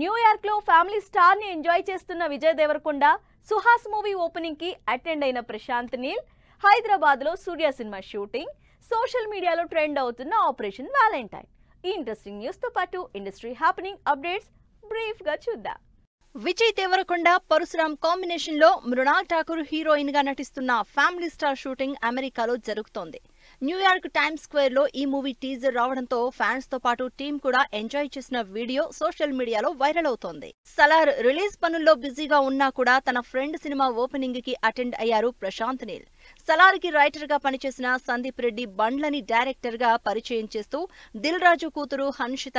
న్యూయార్క్లో ఫ్యామిలీ స్టార్ని ఎంజాయ్ చేస్తున్న విజయ్ దేవరకొండ సుహాస్ మూవీ ఓపెనింగ్కి అటెండ్ అయిన ప్రశాంత్ నీల్ హైదరాబాద్లో సూర్య సినిమా షూటింగ్ సోషల్ మీడియాలో ట్రెండ్ అవుతున్న ఆపరేషన్ వ్యాలంటైన్ ఈ ఇంట్రెస్టింగ్ న్యూస్ తో పాటు ఇండస్ట్రీ హ్యాపెనింగ్ అప్డేట్స్ బ్రీఫ్గా చూద్దాం విజయ్ దేవరకొండ పరశురామ్ కాంబినేషన్ లో మృణాల్ ఠాకూర్ హీరోయిన్ గా నటిస్తున్న ఫ్యామిలీ స్టార్ షూటింగ్ అమెరికాలో జరుగుతోంది న్యూయార్క్ టైమ్ స్క్వేర్ లో ఈ మూవీ టీజర్ రావడంతో ఫ్యాన్స్ తో పాటు టీమ్ కూడా ఎంజాయ్ చేసిన వీడియో సోషల్ మీడియాలో వైరల్ అవుతోంది సలార్ రిలీజ్ పనుల్లో బిజీగా ఉన్నా కూడా తన ఫ్రెండ్ సినిమా ఓపెనింగ్ కి అటెండ్ అయ్యారు ప్రశాంత్ నీల్ సలార్ కి రైటర్ గా పనిచేసిన సందీప్ రెడ్డి బండ్లని డైరెక్టర్ గా పరిచయం చేస్తూ దిల్ రాజు కూతురు హన్షిత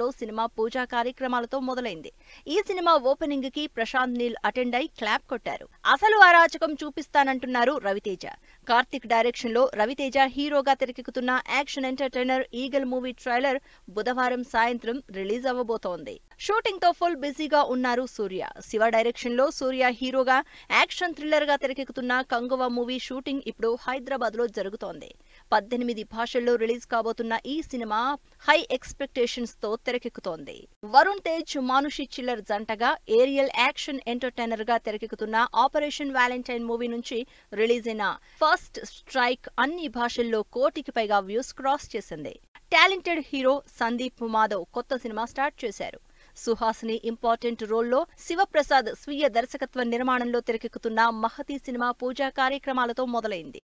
లో సినిమా పూజా కార్యక్రమాలతో మొదలైంది ఈ సినిమా ఓపెనింగ్ కి ప్రశాంత్ నీల్ అటెండ్ అయి క్లాప్ కొట్టారు అసలు అరాచకం చూపిస్తానంటున్నారు రవితేజ కార్తిక్ డైరెక్షన్ లో రవితేజ హీరోగా తెరకెక్కుతున్న action entertainer eagle movie trailer బుధవారం సాయంత్రం రిలీజ్ అవ్వబోతోంది షూటింగ్ తో ఫుల్ బిజీగా ఉన్నారు సూర్య శివ డైరెక్షన్ లో సూర్య హీరోగా యాక్షన్ థ్రిల్లర్ గా తెరకెక్కుతున్న కంగువ మూవీ షూటింగ్ ఇప్పుడు హైదరాబాద్ లో జరుగుతోంది పద్దెనిమిది భాషల్లో రిలీజ్ కాబోతున్న ఈ సినిమా హై ఎక్స్పెక్టేషన్స్ తో తెరకెక్కుతోంది వరుణ్ తేజ్ మానుషి చిల్లర్ జంటగా ఏరియల్ యాక్షన్ ఎంటర్టైనర్ గా తెరకెక్కుతున్న ఆపరేషన్ వ్యాలంటైన్ మూవీ నుంచి రిలీజ్ అయిన ఫస్ట్ స్ట్రైక్ అన్ని భాషల్లో కోటికి పైగా వ్యూస్ క్రాస్ చేసింది టాలెంటెడ్ హీరో సందీప్ మాధవ్ కొత్త సినిమా స్టార్ట్ చేశారు సుహాసిని ఇంపార్టెంట్ రోల్లో శివప్రసాద్ స్వీయ దర్శకత్వ నిర్మాణంలో తెరకెక్కుతున్న మహతి సినిమా పూజా కార్యక్రమాలతో మొదలైంది